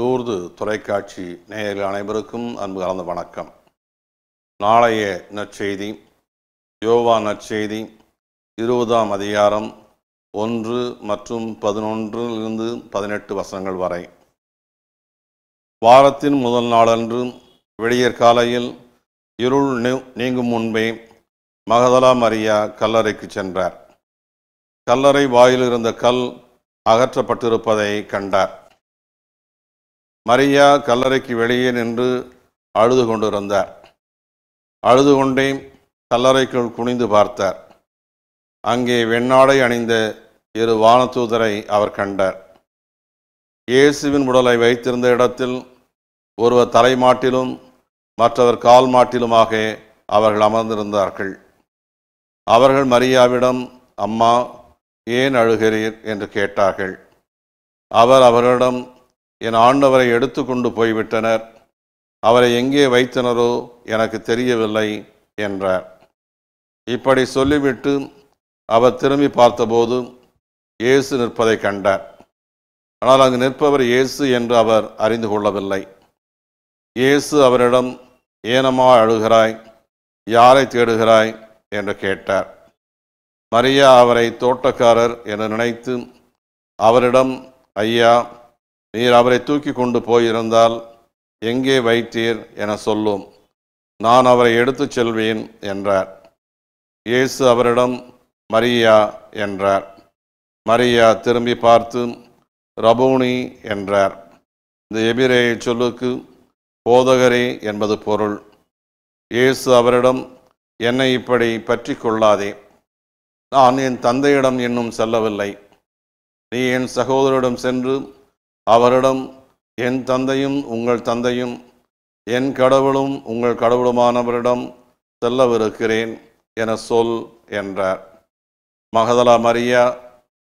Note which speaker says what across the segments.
Speaker 1: Lourdes தொலைக்காட்சி நேயர்கள் அனைவருக்கும் அன்பு கலந்த வணக்கம் நாளைய நற்செய்தி யோவா நற்செய்தி இருபதாம் அதிகாரம் ஒன்று மற்றும் பதினொன்றிலிருந்து பதினெட்டு வசனங்கள் வரை வாரத்தின் முதல் நாளன்று விடியற் காலையில் இருள் நீங்கும் முன்பே மகதலா மரியா கல்லறைக்கு சென்றார் கல்லறை வாயிலிருந்த கல் அகற்றப்பட்டிருப்பதை கண்டார் மரியா கல்லறைக்கு வெளியே நின்று அழுது கொண்டிருந்தார் அழுது கொண்டே கல்லறைக்குள் குனிந்து பார்த்தார் அங்கே வெண்ணாடை அணிந்த இரு வானதூதரை அவர் கண்டார் இயேசுவின் உடலை வைத்திருந்த இடத்தில் ஒருவர் தலைமாட்டிலும் மற்றவர் கால் மாட்டிலுமாக அவர்கள் அமர்ந்திருந்தார்கள் அவர்கள் மரியாவிடம் அம்மா ஏன் அழுகிறீர் என்று கேட்டார்கள் அவர் அவர்களிடம் என் ஆண்டவரை எடுத்து கொண்டு போய்விட்டனர் அவரை எங்கே வைத்தனரோ எனக்கு தெரியவில்லை என்றார் இப்படி சொல்லிவிட்டு அவர் திரும்பி பார்த்தபோது இயேசு நிற்பதை கண்டார் ஆனால் அங்கு நிற்பவர் இயேசு என்று அவர் அறிந்து கொள்ளவில்லை இயேசு அவரிடம் ஏனமா அழுகிறாய் யாரை தேடுகிறாய் என்று கேட்டார் மரியா அவரை தோட்டக்காரர் என நினைத்து அவரிடம் ஐயா நீர் அவரை தூக்கி கொண்டு போயிருந்தால் எங்கே வைத்தீர் என சொல்லும் நான் அவரை எடுத்துச் செல்வேன் என்றார் இயேசு அவரிடம் மரியா என்றார் மரியா திரும்பி பார்த்து ரபோனி என்றார் இந்த எபிரேய சொல்லுக்கு போதகரே என்பது பொருள் இயேசு அவரிடம் என்னை இப்படி பற்றி கொள்ளாதே நான் என் தந்தையிடம் இன்னும் செல்லவில்லை நீ என் சகோதரிடம் சென்று அவரிடம் என் தந்தையும் உங்கள் தந்தையும் என் கடவுளும் உங்கள் கடவுளுமானவரிடம் செல்லவிருக்கிறேன் என சொல் என்றார் மகதலா மரியா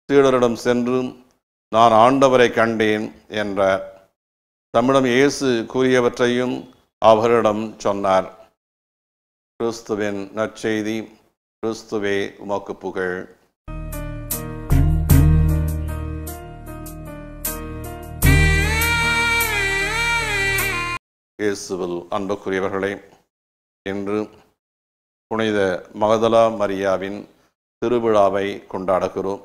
Speaker 1: சீடரிடம் சென்று நான் ஆண்டவரை கண்டேன் என்றார் தமிழம் இயேசு கூறியவற்றையும் அவரிடம் சொன்னார் கிறிஸ்துவின் நற்செய்தி கிறிஸ்துவே உமக்கு புகழ் இயேசுவில் அன்புக்குரியவர்களே இன்று புனித மகதலா மரியாவின் திருவிழாவை கொண்டாடுகிறோம்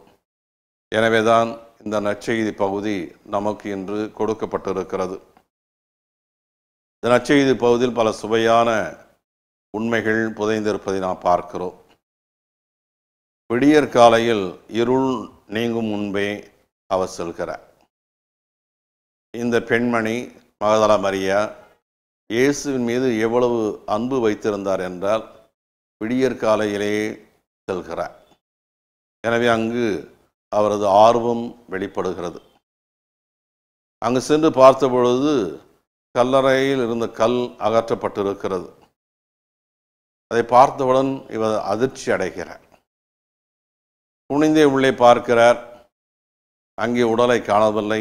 Speaker 1: எனவேதான் இந்த நற்செய்தி பகுதி நமக்கு இன்று கொடுக்கப்பட்டிருக்கிறது இந்த நற்செய்தி பகுதியில் பல சுவையான உண்மைகள் புதைந்திருப்பதை நாம் பார்க்கிறோம் விடியற் காலையில் இருள் நீங்கும் முன்பே அவர் செல்கிறார் இந்த பெண்மணி மகதலா மரியா இயேசுவின் மீது எவ்வளவு அன்பு வைத்திருந்தார் என்றால் விடியற் காலையிலே செல்கிறார் எனவே அங்கு அவரது ஆர்வம் வெளிப்படுகிறது அங்கு சென்று பார்த்தபொழுது கல்லறையில் இருந்த கல் அகற்றப்பட்டிருக்கிறது அதை பார்த்தவுடன் இவர் அதிர்ச்சி அடைகிறார் குனிந்தே உள்ளே பார்க்கிறார் அங்கே உடலை காணவில்லை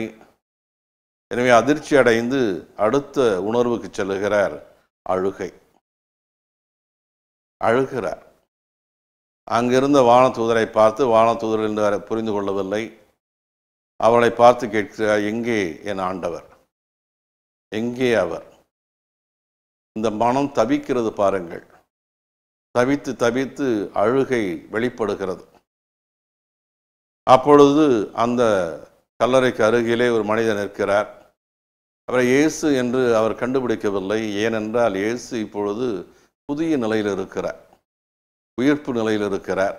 Speaker 1: எனவே அதிர்ச்சி அடைந்து அடுத்த உணர்வுக்கு செல்லுகிறார் அழுகை அழுகிறார் அங்கிருந்த வானதூதரை பார்த்து வானதூதர் என்று புரிந்து கொள்ளவில்லை அவளை பார்த்து கேட்கிறார் எங்கே என் ஆண்டவர் எங்கே அவர் இந்த மனம் தவிக்கிறது பாருங்கள் தவித்து தவித்து அழுகை வெளிப்படுகிறது அப்பொழுது அந்த கல்லறைக்கு அருகிலே ஒரு மனிதன் இருக்கிறார் அவரை இயேசு என்று அவர் கண்டுபிடிக்கவில்லை ஏனென்றால் இயேசு இப்பொழுது புதிய நிலையில் இருக்கிறார் உயிர்ப்பு நிலையில் இருக்கிறார்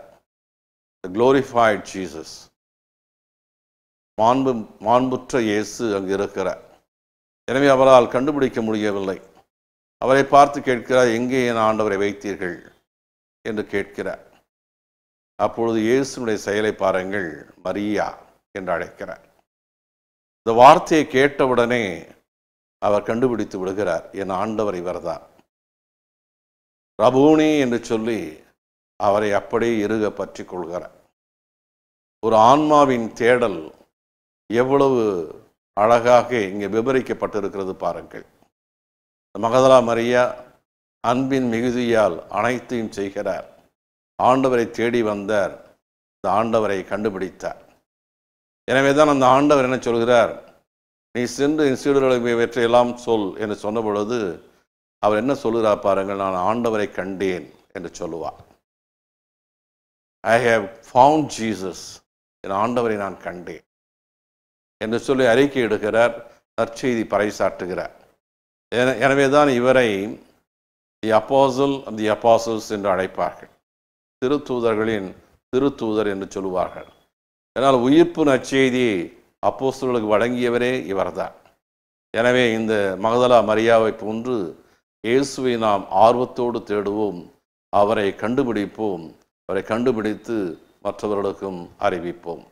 Speaker 1: க்ளோரிஃபைட் ஜீசஸ் மாண்பு மாண்புற்ற இயேசு அங்கு இருக்கிறார் எனவே அவரால் கண்டுபிடிக்க முடியவில்லை அவரை பார்த்து கேட்கிறார் எங்கே என் ஆண்டவரை வைத்தீர்கள் என்று கேட்கிறார் அப்பொழுது இயேசுனுடைய செயலை பாருங்கள் மரியா என்று அழைக்கிறார் இந்த வார்த்தையை கேட்டவுடனே அவர் கண்டுபிடித்து விடுகிறார் என் ஆண்டவர் இவர்தான் ரபூனி என்று சொல்லி அவரை அப்படியே இருக பற்றி கொள்கிறார் ஒரு ஆன்மாவின் தேடல் எவ்வளவு அழகாக இங்கே விபரிக்கப்பட்டிருக்கிறது பாருங்கள் மகதலா மரியா அன்பின் மிகுதியால் அனைத்தையும் செய்கிறார் ஆண்டவரை தேடி வந்தார் இந்த ஆண்டவரை கண்டுபிடித்தார் எனவே தான் அந்த ஆண்டவர் என்ன சொல்கிறார் நீ சென்று என் எல்லாம் சொல் என்று சொன்ன பொழுது அவர் என்ன சொல்லுகிறார் பாருங்கள் நான் ஆண்டவரை கண்டேன் என்று சொல்லுவார் ஐ ஹேவ் ஃபவுண்ட் ஜீசஸ் என் ஆண்டவரை நான் கண்டேன் என்று சொல்லி அறிக்கை இடுகிறார் நற்செய்தி பறைசாற்றுகிறார் எனவே தான் இவரை தி அப்போசல் தி அப்பாசல்ஸ் என்று அழைப்பார்கள் திருத்தூதர்களின் திருத்தூதர் என்று சொல்லுவார்கள் ஏன்னால் உயிர்ப்பு நற்செய்தி அப்போஸ்தலர்களுக்கு வழங்கியவரே இவர்தான் எனவே இந்த மகதலா மரியாவை போன்று இயேசுவை நாம் ஆர்வத்தோடு தேடுவோம் அவரை கண்டுபிடிப்போம் அவரை கண்டுபிடித்து மற்றவர்களுக்கும் அறிவிப்போம்